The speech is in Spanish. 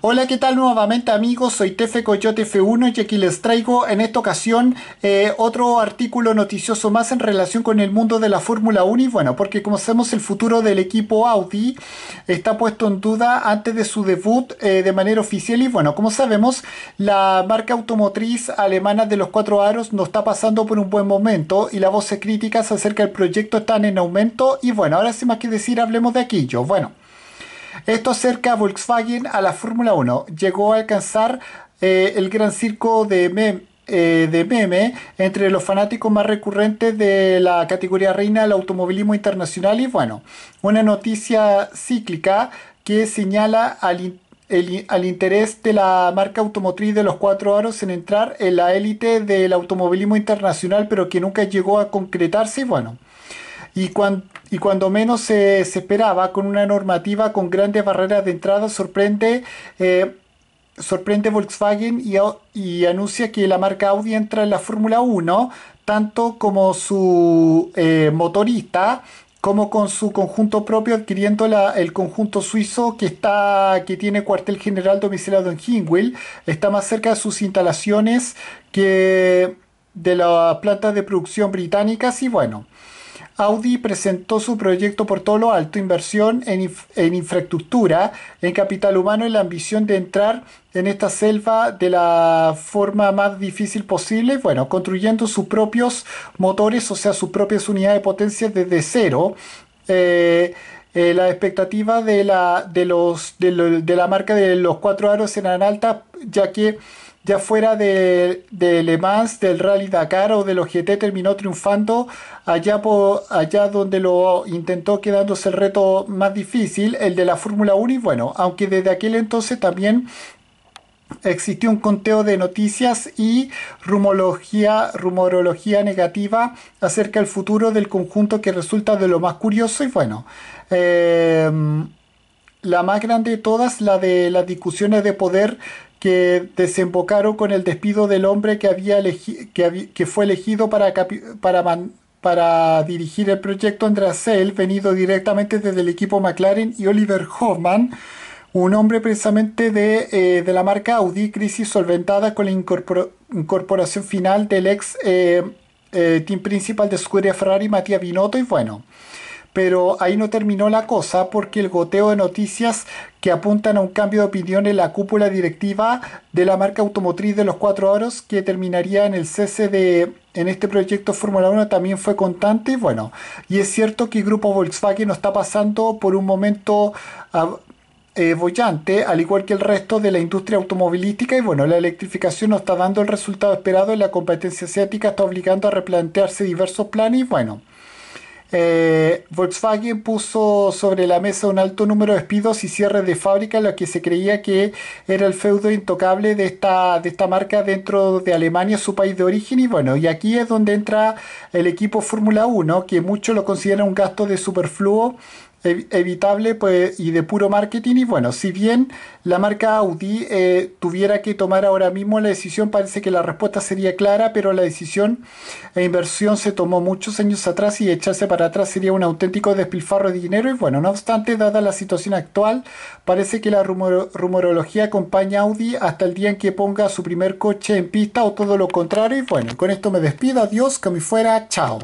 Hola, ¿qué tal nuevamente amigos? Soy Tefe Coyote F1 y aquí les traigo en esta ocasión eh, otro artículo noticioso más en relación con el mundo de la Fórmula 1 y bueno, porque como sabemos el futuro del equipo Audi está puesto en duda antes de su debut eh, de manera oficial y bueno, como sabemos la marca automotriz alemana de los cuatro aros no está pasando por un buen momento y las voces críticas acerca del proyecto están en aumento y bueno, ahora sin más que decir hablemos de aquello. Bueno. Esto acerca a Volkswagen a la Fórmula 1. Llegó a alcanzar eh, el gran circo eh, de, meme entre los fanáticos más recurrentes de la categoría reina del automovilismo internacional y bueno, una noticia cíclica que señala al interés de la marca automotriz de los cuatro aros en entrar en la élite del automovilismo internacional, pero que nunca llegó a concretarse. Bueno, y cuando y cuando menos se, esperaba, con una normativa con grandes barreras de entrada, sorprende, eh, sorprende Volkswagen y, anuncia que la marca Audi entra en la Fórmula 1, tanto como su eh, motorista como con su conjunto propio adquiriendo el conjunto suizo que está que tiene cuartel general domiciliado en Hingwil está más cerca de sus instalaciones que de las plantas de producción británicas y bueno Audi presentó su proyecto por todo lo alto, inversión en, infraestructura, en capital humano y la ambición de entrar en esta selva de la forma más difícil posible, bueno, construyendo sus propios motores, o sea, sus propias unidades de potencia desde cero. Eh, eh, la expectativa de la, de, los, de, de la marca de los cuatro aros eran altas, ya que ya fuera de, de, Le Mans, del Rally Dakar o del OGT, terminó triunfando allá, allá donde lo intentó quedándose el reto más difícil, el de la Fórmula 1 y bueno, aunque desde aquel entonces también existió un conteo de noticias y rumología, rumorología negativa acerca del futuro del conjunto que resulta de lo más curioso y bueno. Eh, la más grande de todas, la de las discusiones de poder que desembocaron con el despido del hombre que, había que, fue elegido para, dirigir el proyecto Andrasel, venido directamente desde el equipo McLaren y Oliver Hoffman, un hombre precisamente de, eh, la marca Audi, crisis solventada con la incorporación final del ex eh, eh, team principal de Scuderia Ferrari, Mattia Binotto, y bueno pero ahí no terminó la cosa porque el goteo de noticias que apuntan a un cambio de opinión en la cúpula directiva de la marca automotriz de los cuatro aros, que terminaría en el cese de en este proyecto Fórmula 1 también fue constante y bueno, y es cierto que el grupo Volkswagen no está pasando por un momento ah, eh, bollante, al igual que el resto de la industria automovilística y bueno, la electrificación no está dando el resultado esperado y la competencia asiática está obligando a replantearse diversos planes y bueno, eh, Volkswagen puso sobre la mesa un alto número de despidos y cierres de fábrica, lo que se creía que era el feudo intocable de esta, de esta marca dentro de Alemania, su país de origen. Y bueno, y aquí es donde entra el equipo Fórmula 1, que muchos lo consideran un gasto de superfluo evitable pues, y de puro marketing. Y bueno, si bien la marca Audi eh, tuviera que tomar ahora mismo la decisión, parece que la respuesta sería clara, pero la decisión e inversión se tomó muchos años atrás y echarse para atrás sería un auténtico despilfarro de dinero. Y bueno, no obstante, dada la situación actual, parece que la rumorología acompaña a Audi hasta el día en que ponga su primer coche en pista o todo lo contrario. Y bueno, con esto me despido. Adiós, que me fuera. Chao.